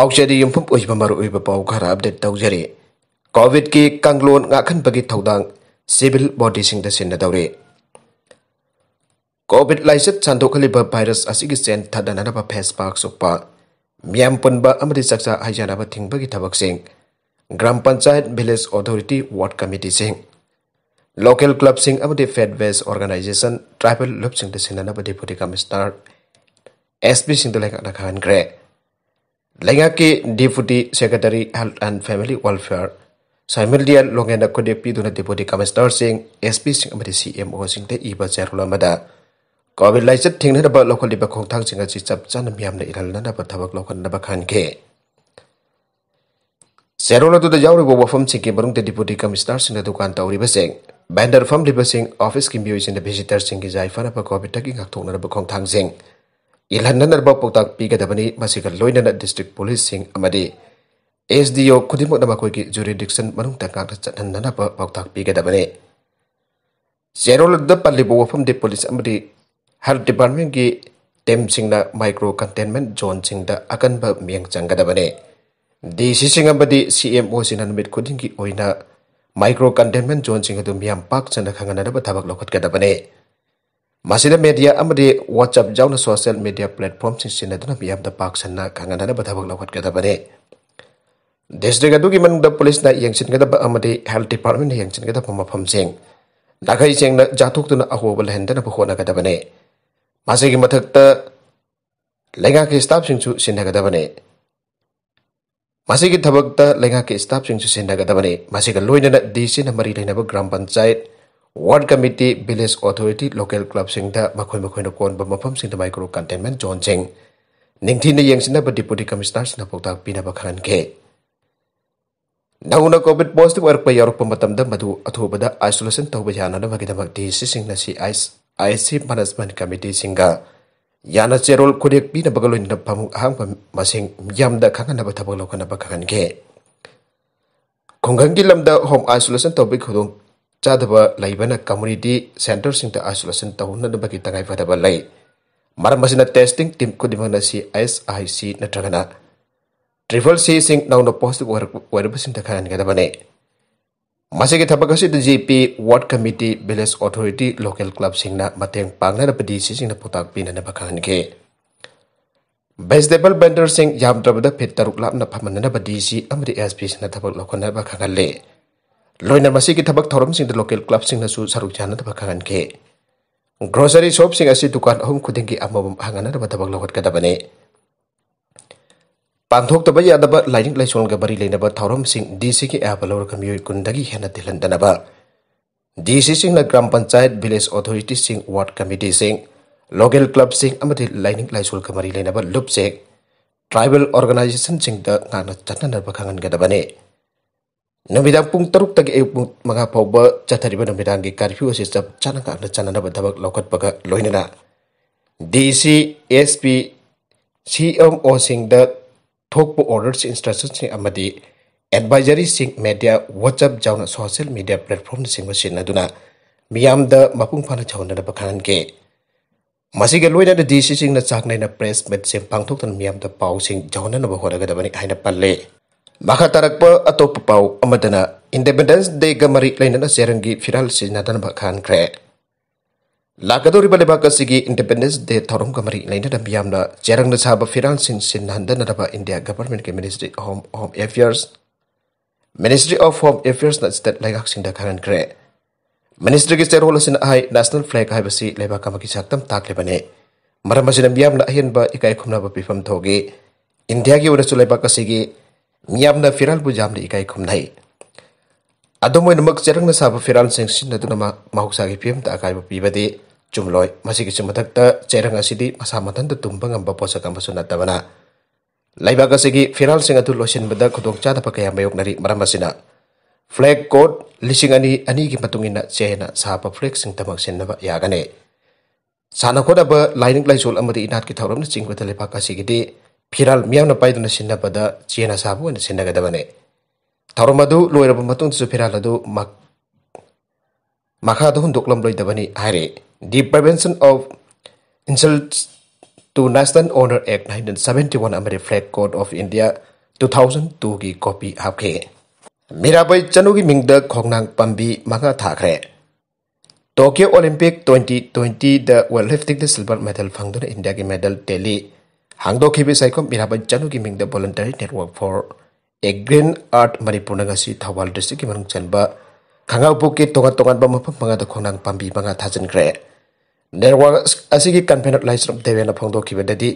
Pauk jadi yung pump uji bambaru uji kara update tau jari. Covid ki kanglon ngakan bagi tau dang civil body sing da sena tau Covid laiset santo kali ba virus asi ki sen tada nana ba pes pak sok pa. Miam pun ba amri saksa aja nana ba ting bagi tabak sing. Gram panchayat village authority ward committee sing. Local club sing amri fed west organization tribal lup sing da sena nana ba deputy commissioner. SP sing da lekak nakangan grek. Lengaki Deputy Secretary Health and Family Welfare Saimildial longena kode piduna Deputy Commissioner Singh SP Singh amadi CMO Singh te iba jarula mada Covid laichat thingna ba local khong thang singa chi chap chan miam na ilal na ba thabak local na ba khan ke Serona tu da yauri bo wafam sing ke barung te Deputy Commissioner Singh na dukan tawri ba sing bander farm liba sing office kim biwi sing da visitor sing ki jai fana ba covid ta ki ngak thong na ba khong thang sing इलाब पौता पीगदबनी district police S D O खुद की jurisdiction चलनब पौता पीगदबने चेरोल पल्ली वफम पुलिस हर डिपार्टमेंट टेम सिंह माइक्रो कंटेनमेंट जोन अकनब मैं चंगदबने D C M O Singh खुद की माइक्रो कंटेनमेंट जोन पाक चंद खाने लौटगदबने Masih media amade WhatsApp jauh na social media platform sing sina dana biam da paksa na kangan dana batabak lawat kata bade. District adu giman da polis na yang sin kata ba amade health department yang sin kata pama pam sing. sing na jatuk tu na aho bal hen dana bahona kata bade. Masih gi mathak ta lenga ke staff sing chu sina kata bade. Masih kita thabak lengah lenga ke staff sing chu sina kata bade. Masih ga loina na DC na mari na ba gram panchayat ward committee village authority local club singda makhoi makhoi na kon bama mafam singda micro containment zone jing ningthi na yeng sina deputy commissioner sina pota pina ba ke covid positive work pa yarok pamatam da madhu atho bada isolation tau ba yana na ba gida ba dc sing na si ic ic management committee Singga. yana cherol kurek pina ba galoin na pamu ahang pa masing yam da khanga na ba thabak lo Na ba khan ke khonggang gilam da home isolation taw ba chadaba laibana community center sing ta isolation ta hunna ba ki pada ba lai maram masina testing team dimana si SIC na tagana travel C sing down the post ko wer ba sing ta da ba GP ward committee village authority local club sing na mateng pangna da di si sing na putak pin na ke Vegetable vendor sing yam drabada pitta ruklap na pamanana ba DC amri SP sing na thapak lokona ba khangal le loinar masih kita bak thorum sing the local club sing nasu saruk jana tabak ke. Grocery shop sing asih tukar om kudeng ki amma bum hangana tabak tabak lokot kata bane. Pantok tabak ya tabak lining lai shong gabari lain tabak thorum sing DC ki apa lor kam yoi kundagi hena tilan dana ba. DC sing na gram village authority sing ward committee sing. Local club sing amati lining lai shong gabari lain tabak lup Tribal organization sing the ngana tana tabak kangan bane. Namidang pung teruk tagi ayu pung manga pauba chatari ba namidang gi karfi wasi sab chana ka na na badabak laukat baga loinina. DC, SP, CMO sing da thokpo orders instructions sing amadi advisory sing media WhatsApp jauna social media platform sing wasi na duna miyam da mapung phana jauna da bakanan ke. Masih galoi na DC sing na chak na press med sing pangthok tan miyam da pau sing jauna na ba hoda ga da bani aina palle. Makataragpa atau papau amadana Independence Day gamari lainana serengi viral sinadana bakhan kre. Lakadori baleba kasigi Independence Day thorom gamari lainana miyamna cherangna saba viral sin sinhandana ba India Government ke Ministry of Home, Home Affairs Ministry of Home Affairs na state lagak singda kharan kre. Ministry ki state holo sin ai national flag hai basi leba kamaki saktam tak lebane. Maram masina miyamna ahin ba ikai kumna ba pifam thogi. India ki ura sulaiba kasigi yamna viral bu jamdi ikai Adom wai namak jarang na sabu viral sin na nama mahuk sagi pim ta akai bu pibadi chumloi masi ki matak ta cherang asidi masa matan ta tumba ngamba posa kamba suna tabana laibak asigi viral sing atu losin beda kutuk cha ta pakaya mayok nari maramasina flag code lising ani ani na matungina na sabu flag seng tamak sen na gane. sana koda ba lining lai sol amadi inat ki thauram na chingwa ta baka asigi di ꯐꯤꯔꯥꯜ ꯃꯤꯌꯥꯝꯅ ꯄꯥꯏꯗꯨꯅ ꯁꯤꯟꯅꯕꯗ ꯆꯦꯅ ꯁꯥꯕ ꯑꯣꯏꯅ ꯁꯤꯟꯅꯒꯗꯕꯅꯤ ꯊꯧꯔꯝ ꯑꯗꯨ ꯂꯣꯏꯔꯕ ꯃꯇꯨꯡꯗꯁꯨ ꯐꯤꯔꯥꯜ ꯑꯗꯨ ꯃꯈꯥꯗ ꯍꯨꯟꯗꯣꯛꯂꯝꯂꯣꯏꯗꯕꯅꯤ ꯍꯥꯏꯔꯤ the prevention of insult to national honour act nineteen seventy one ꯑꯃꯗꯤ flag code of India two thousand ꯇꯨꯒꯤ ꯀꯣꯄꯤ ꯍꯥꯞꯈꯤ ꯃꯤꯔꯥꯕꯥꯏ ꯆꯅꯨꯒꯤ ꯃꯤꯡꯗ ꯈꯣꯡꯅꯥꯡ ꯄꯥꯝꯕꯤ ꯃꯉꯥ ꯊꯥꯈ꯭ꯔꯦ ꯇꯣꯀꯤꯌꯣ ꯑꯣꯂꯤꯝꯄꯤꯛ ꯇ꯭ꯋꯦꯟꯇꯤ ꯇ꯭ꯋꯦꯟꯇꯤꯗ ꯋꯦꯠ ꯂꯤꯐꯇꯤꯡꯗ ꯁꯤꯜꯚꯔ ꯃꯦꯗꯜ ꯐꯪꯗꯨꯅ ꯏꯟꯗꯤꯌꯥꯒꯤ ꯃꯦꯗꯜ ꯇꯦꯜꯂꯤ hangdo khibi saikom mirhaba chanu ki mingda voluntary network for a green art manipur nga si thawal district ki manung chanba khanga upu ki tonga tongan ba mapa da khonang pambi banga thajan gre network asigi convenor license devena phangdo khibi dadi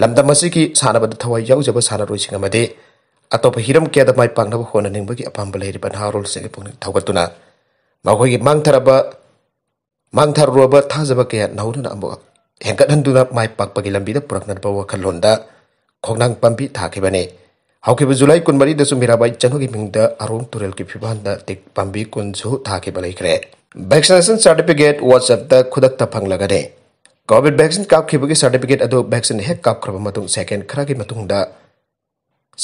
lamdam asigi sanaba da thawai yau jaba sana roi singa atau atop hiram kya da mai pangna khona ning ba ki apam balai ri ban harol se ki pung thawgatuna ma mang gi mangthara ba mangthar ro ba thajaba ambo हेंगठन माइ पाकी वखलोद खोना पमी थाने जुलाई कुमारी मीराबाई चनू की मूंग अरों तुरल की फिवान तेक् पमी कुछ थाने वैक्सीनेशन सर्टिफिकेट व्हाट्सएप खुदक्त फंगलगने कोविड वैक्सीन का सर्टिफिकेट अब वैक्सीन हे का सेकेंड खर की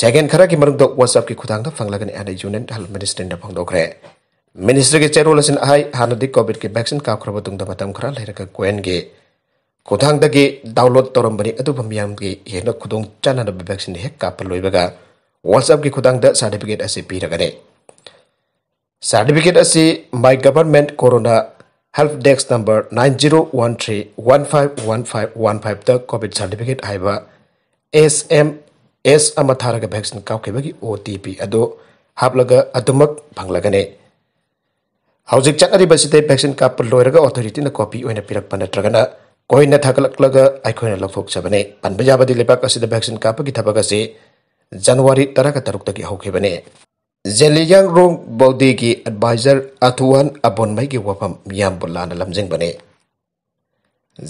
सेकेंड खर की व्हाट्सएप की खुदा फंगलगने यूनियन हेल्थ मिनीस्टर फोदे मिनीस्टर की चेरोल अहै हाँ कोविड की वैक्सीन काम खर लेर गोयन खुदांगदगी डाउनलोड तौरबनी अब मैम की खुदों चलन वैक्सीन हे का लोबा व्हाट्सअप की खुदांगद सर्टिफिकेट अगने सर्टिफिकेट अ my government corona help desk number nine zero one three one five one five one five द कोविड सर्टिफिकेट है एस एम एस थारग वैक्सीन का ओ टी पी हाप्लगम फंगलगने हजिक चलने वैक्सीन का लोरग ऑथोरीटी कॉपी पीरप नगना कोई थकलगने पन जाबाद भैक्सीन का थक अ जनवरी तरह तरुकने जेलीजांग रोंग बौदी की एडवाइजर अथुआन अबोनम की वफम लाने लमजिंगने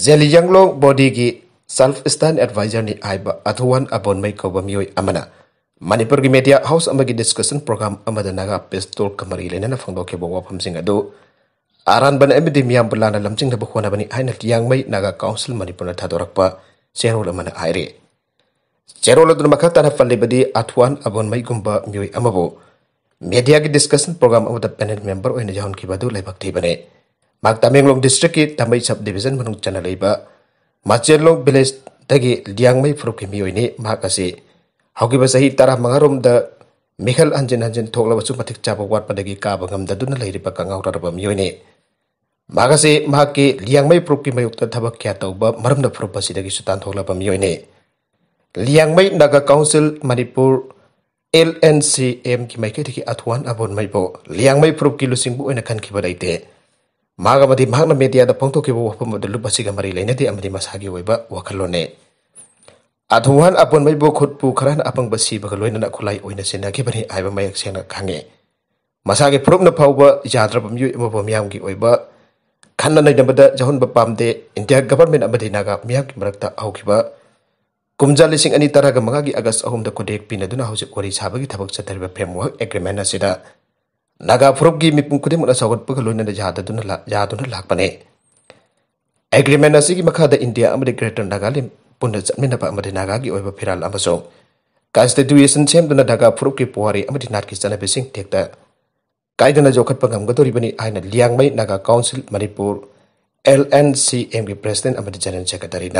जेलीजांग लोंग बॉडी की सेल्फ स्टैंड एडवाइजर ने आब अथुआन अबोनम कौब मोई मणिपुर की मीडिया हाउस की डिस्कशन पोग्राम नगा पिस्तोल कमरी लेना फोदेब वफम aran ban em dim yam bulana lam ching da bu bani ainat yang mai naga council puna na rakpa pa la mana aire la dun makha tan fan badi abon mai gumba miwi amabo media ki discussion program of the panel member oina jahon ki badu lai bak bane mak tamenglong district ki tamai sub division manung chana leba ba machelong village dagi liang mai phuruk ki miwi ni mak ase haugi ba sahi tara mangarom da Michael anjen anjen thokla lawa sumatik chapa wat padagi ka bangam da dun lai pakang pa ka ni Magase mahake liang mai proki mai ukta tabak kia tau ba maram da propasi dagi sutan ini. Liang mai naga council manipur LNCM ki mai kai tiki atuan abon mai bo liang mai proki lusing bu ena kan ki badai te. Maga madi mahak media da pongto ki bo wapa mo da lupa siga mari lai nati amadi wai ba wakalo ne. abon mai bo kot bu karan abang basi ba kaloi nana kulai oina sena ki bani aiba mai aksena kange. Masage prop na pau ba jadra ba miyo ima ba ki oi ba Khanna नैनबदा पादे India government अमदी नागा की मरक्त आउखिबा कुमजा लिंग अनी तरह मंगा की अगस्त अहम खुदेक पीनदुना हौजिक वरी साब की थबक चतरिबा फ्रेमवर्क एग्रीमेंट असिदा नागा फुरुप की मिपुम खुद सौगतपग लोइनन जादुना ला जादुना लाकपने इंडिया ग्रेटर नागालैंड पुनः चटमिनबा नागा की ओइबा फिराल अमसोंग कॉन्स्टिट्यूशन नागा फुरुप की पुवारी अमदी नाट की चनबिसिंग टेक्टा कायदा जोखत्मगरी है लियांग Naga council Manipur L N C M की प्रेसीडेंट जनरल सेक्रेटरी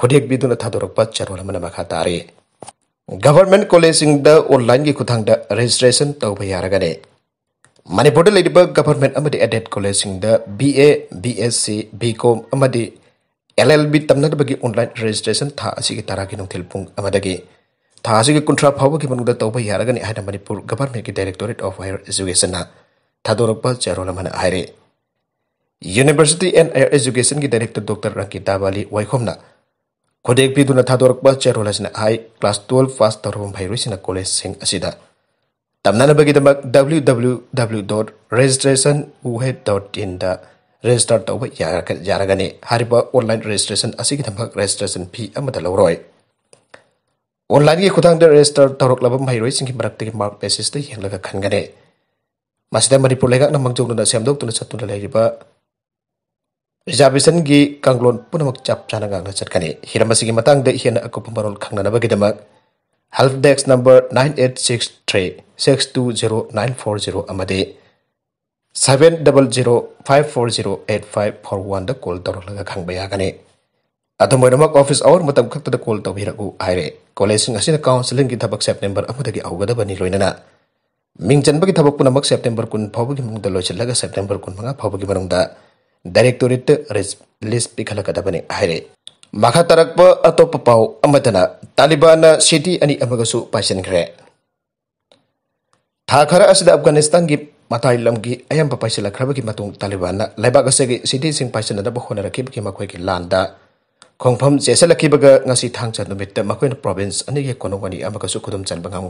खुदेक भी थादरप चरोल तारे गवर्नमेंट कॉलेज ऑनलाइन की खुद रजिस्ट्रेशन तब यागने मनपुर लेब government aided college B A B S C B com L L B तमनबी ऑनलाइन रजिस्ट्रेशन था तरह की नौथिल पुंग थासीगी कुंट्रा फाव की मनुदा तौब यारगने हाइना मणिपुर गवर्नमेंट की डायरेक्टोरेट ऑफ हायर एजुकेशन ना थादोरक पर चरोलम हन हाइरे यूनिवर्सिटी एंड हायर एजुकेशन की डायरेक्टर डॉक्टर रंकिता बाली वाइखोमना खोदेक पीदुना थादोरक पर चरोलसन हाई क्लास 12 पास तौरम भाइरोसिना कॉलेज सिंग असिदा तमनानबगीदमक www.registration.uhead.in दा register तौब यारगने हारिबा ऑनलाइन रजिस्ट्रेशन असिगिदमक रजिस्ट्रेशन फी अमदा लौरोय ऑनलाइन की खुदांग रेजिस्टर रजिस्टर तौरक की भाईरोय सिंह बरक ते मार्क बेसिस ते हेंग लगा खन गने मासिदे मणिपुर लेगा नमंग जोंग दना सेम दोक तुने छतु लेरिबा रिजर्वेशन गि कांगलोन पुनमक चाप चाना गांग लचत कने हिरम सिंह मतांग दे हेन अकु पमरोल खंगना बगिदमक हेल्प डेस्क नंबर 9863620940 अमदे 700540845 फॉर वन द कॉल तौरक लगा खंग बया गने atau Atum boinak office hour matam khakta da call tawbi raku haire. College sing asina counseling ki thabak September amadagi augada bani loinana. Ming chanba ki thabak punamak September kun phawagi mungda lochillaga September kun manga phawagi manungda directorate list pikhalakada bani haire. Makha tarakpa atop pau amadana Taliban city ani su pasien kere, Thakara asida Afghanistan gi ilam gi ayam papaisila khrabagi matung Taliban na laibak asegi city sing paisen da bhona rakhi ki makhoi ki landa kongpam jesele kibaga ngasi thang chan dumit te makwen province ani ge kono wani amaka su kudum chan bangam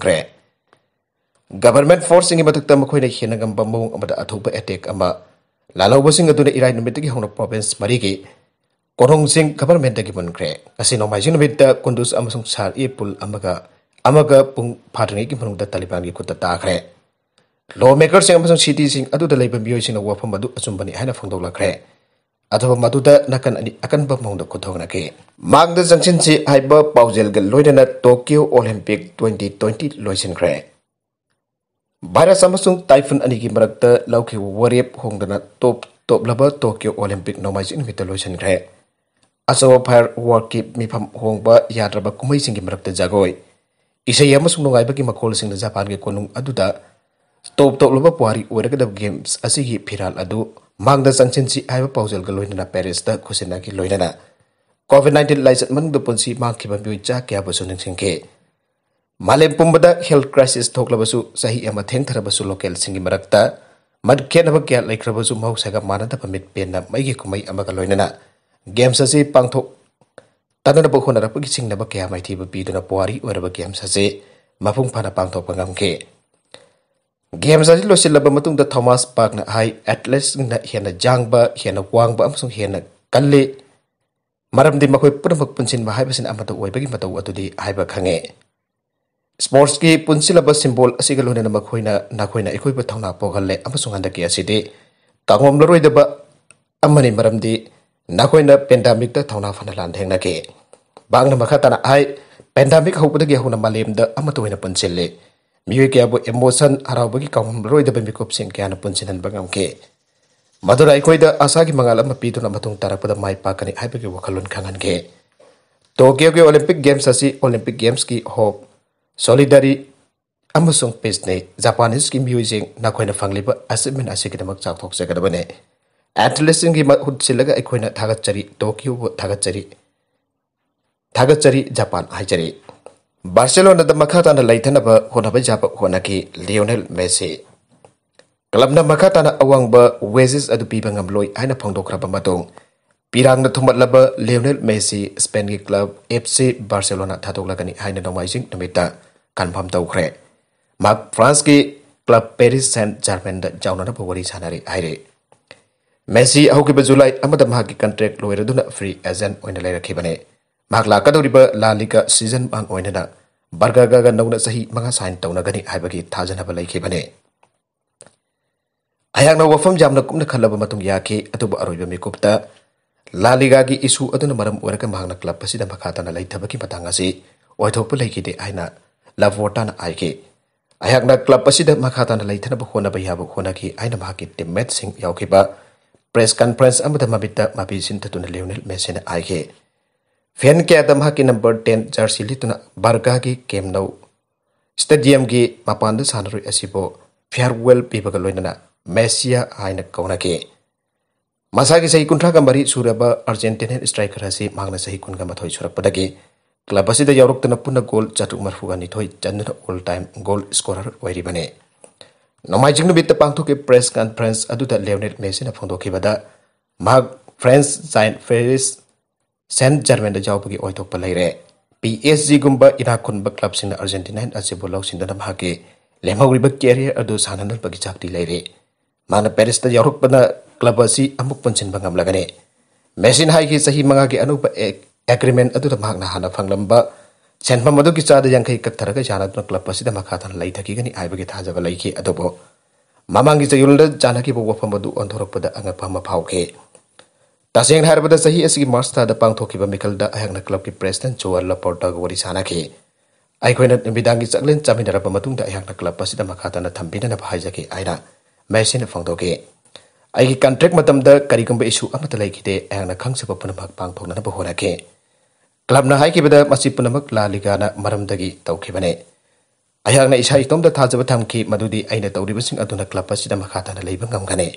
government forcing ngi matuk te makwen ki na gam bambu ngam da athu ba attack ama lalo bosing ngadu ne irai dumit ge hono province mari ge korong sing government ge bun gre ngasi no mai jin dumit kondus amasung sar e pul amaga amaga pung phadangi ki munung da taliban ge kutta ta gre lawmakers ngam sung city sing adu da laiba miyo sing na wa phamba du achum bani ha na phang atau pembantu nakan akan bermain untuk kotor lagi. Mangda sanksi si Haiba Pauzel geloi dengan Tokyo Olympic 2020 loisin kre. Barat Samsung Typhoon aniki merakta lauki warip hong dengan top top laba Tokyo Olympic nomai sin kita loisin kre. Asal pair warki mipam hong ba yadra ba kumai singgi jagoi. Isa yamus mengai bagi makol sing di Jepang ke konung aduda. tak तोप तोप पुहारीब गेम्स की फिराल अद मांग चंसी पाजल पेरिस खुशना की लोन कोविड नाइन्टीन लाइट मंग पुनसी मांगी मू चा क्याबे मालेम पुब हेल्थ क्राइसीस थोलबू लोकल मद खेब क्या लेख्रबू मौ सग मानदब मीट पेन मई की कुमे लोन गेम्स पाथो तब हूनब क्या माइब पीदना पुहारी गेम्स मफूफान पाथोपे Game sa silo sila ba matung da Thomas Park na ay atlas na hiyana jang ba, hiyana wang ba, amasong hiyana kalli. Maram di makoy puna magpunsin ba hai ba sin amata uway bagi mata uwa di hai ba kange. Sports ki simbol asi galo na makoy na nakoy na ikoy ba taong na po kalli amasong handa kia sidi. Tangwam laroy da ba amani maram di nakoy na pandemic da taong na fanalan heng na kia. Bang na makata na ay pandemic haupadagi ako na malim da amata uwa na punsin miwe kya bu emotion harau bagi kaum roi da bambi kop sing ke ana pun sinan bangam ke madura ikoi da asagi gi mangal ma pitu na matung tara pada mai pakani hai bagi wakalun kangan ke tokyo ke olympic games asi olympic games ki hope solidary amasung pesne ne japanese ki miwe na khoi na fangli ba asimin asi ki damak chak thok se kada bane athletes ki ma hut silaga ikoi na thagat chari tokyo bu thagat chari thagat chari japan hai chari Barcelona da makata na laitana ba hona ba japa hona ki Lionel Messi. Club na makata na awang ba Wezes adu pi bangam loy ay na pangdo kraba matong. Pirang na tumat laba Lionel Messi Spain ki club FC Barcelona thatok lagani ay na nongmai jing namita kanpam tau kre. Mark France ki club Paris Saint-Germain da jauna na pawari sanari ay re. Messi ahok ki ba July amada mahaki contract loy raduna free agent oina lai rakhibane. मालाकदरीब ला league season मांग बर्गा नौ सही मा सैन तौना थाजनबने अयान वफम जामना कूं खलब याके अरब मेकूब ला लीगा की इशू अरगना क्लब से मखाता मतदे लवोटा आये अयन क्लब से मखाता हम हे आई टीममेट प्रेस कन्फ्रेंस मबीत मबी सिंधन लियोनल मेसन आये फैन के आदम की नंबर टेन जर्सी लिटना बारगा की कैम नौ स्टेडियम की मपान सानरुसीबो फेयरवेल पीबग लोनना मेसिया आय कौना के मसा की सही कुंठा गंबरी सूरब अर्जेंटीन हेड स्ट्राइकर से मांग सही कुन गथ सूरपदे क्लब अवरुक्तना पुनः गोल चटु मरफुगा निथ चंद ऑल टाइम गोल स्कोरर होने नमाइजिंग नुबित पाथो के प्रेस कॉन्फ्रेंस अदुदा लियोनेल मेसी ने फोंदोखिबदा French giant Paris sen german da jawbagi oitok pa laire psg gumba ira kun ba club sin argentina and ase bolok sin da nam hake lemawri ba career adu sananal bagi chakti laire mana paris da yorok pa na club asi amuk pun sin bangam lagane mesin hai ki sahi manga ki anu pa agreement adu da mak na hana phang lamba sen pa madu ki chada yang kai kathara ga janat na club asi da makha than lai thaki gani ai bagi thaja ba laiki adobo mamangi sa yulda janaki bo wa pa madu andorok pa da anga pa ma phau ke ताशेंग हर बदा March था the key president Joel लपोर्टा की आई कोई न विदांगी चकलें चमिन रब मतुंग द अहंग नकलब पसी की कंट्रैक्ट मतम द करीकम बे इशू अमत लाई की दे अहंग न खंग से बपुन भाग क्लब न हाई पुन ला लिगा न मरम दगी तो के बने थाजब थम की मधुदी अगर न तौरी बसिंग अदुना क्लब पसी द मखाता न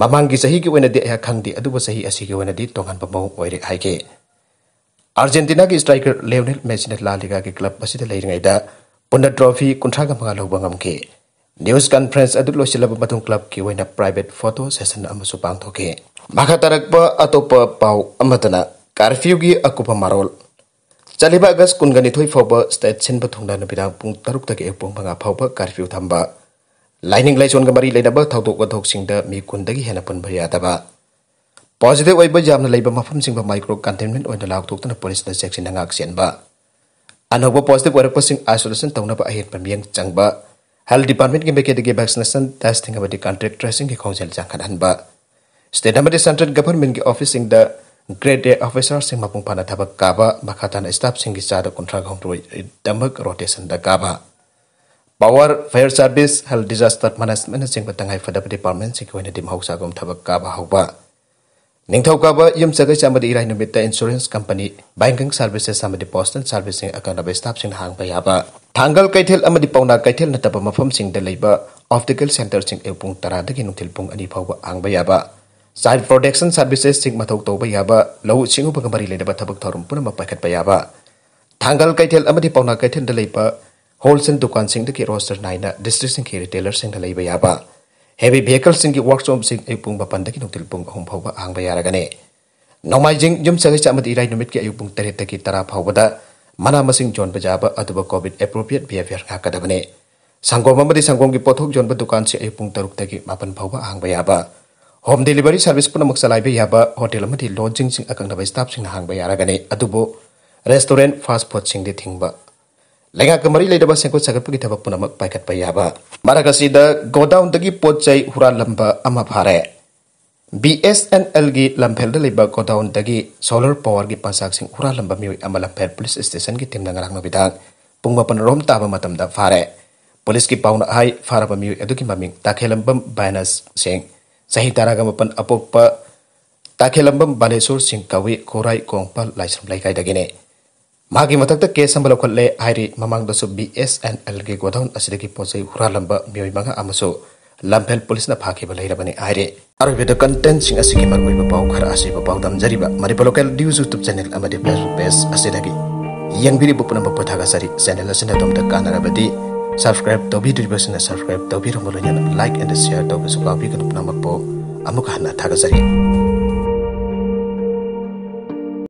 mamang gi sahi gi wena di ya khang di adu ba sahi asi gi wena di tongan ba mau oire argentina gi striker leonel messi na la liga gi club basi da lairingai da punda trophy kuntha ga manga ke news conference adu lo silaba matung club ki wena private photo session am su pang thoke maka tarak pa ato pa pau amatana curfew aku akupa marol chaliba gas kun gani thoi phoba state sin ba pung taruk ta ge pung manga phoba curfew thamba lining lai chon ga bari leida ba thautok ga thok mi kun da hena pun bhari ata ba positive oi ba jam na leiba mafam sing ba micro containment oi da lak thok tana police da section na ngak sen ba anok positive oi ba sing isolation tawna ba ahet pa miang chang ba health department ge beke de vaccination testing ba de contact tracing ge khongjel chang kan han ba state number central government ge office singda da great day officer sing mapung pana thabak ka ba makhatan staff sing ge sa da kontra ga rotation da power fire service health disaster management sing batang hai fada department sing ko ne dim hausa gom thabak ka ba hauba ning thau ka ba yum saga chama di irai numita insurance company banking services sama di postal servicing akana ba staff sing hang ba ya ba thangal kaithel ama di pauna kaithel na taba mafam sing da leiba optical center sing pung tara da ginung thil pung ani phawba ang ba ya ba child protection services sing mathau to ba ya ba lau singu ba kamari le da thabak thorum puna ma paikat ba ya ba thangal kaithel ama di pauna kaithel leiba wholesale दुकान सिंह दुकानसिंह रोस्टर नाइन district सिंह district retailer सिंह लेब याब heavy vehicle workshop पुंग मपन की नुटिल पुंग अहम फाव आंब यारगने नौमाइजिंग जुम सगैच इराय नुमित की अयुक पुंग तरेत की तरह फावद मना मसिंग जोनब जाब अदुब कोविड एप्रोप्रिएट बिहेवियर हाकदबने संगोम अमदि संगोम की पोथोक जोनब दुकान से अयुक पुंग तरुक की मपन फाव आंब याब होम डिलीवरी सर्विस पुनम चलाइब याब होटल अमदि लॉजिंग सिंग अकंगनब स्टाफ सिंह हांब यारगने अदुबो रेस्टोरेंट फास्ट फूड सिंह दि थिंगब lenga kemari leda baseng ko sagat pagi dapat punamak paikat payaba mara kasida godown tegi pochai hura lamba ama pare. BSNL gi Lampel da leba godown dagi solar power gi pasak sing hura lamba miwi ama lamphel police station gi tim nangarang no bidang pungma pan rom ta ba matam da phare police ki pauna hai phara ba mi eduki maming takhelambam binus sing sahi taraga mapan apokpa takhelambam balesur sing kawi korai kongpal laisram laikai dagine Magi matak tak kesan balok le airi mamang dosu BSNL ge asli lagi posai hura lamba mioi manga amaso lampel polis na phaki balai airi aro beda content sing asigi marwai ba pau khara asai dam jari ba mari balok le news youtube channel amade facebook asli lagi yang biri bupun ba pothaga sari channel asina dom tak kanara subscribe tobi bi dibas na subscribe tobi bi like and share tobi suka ba bi kan pun amak po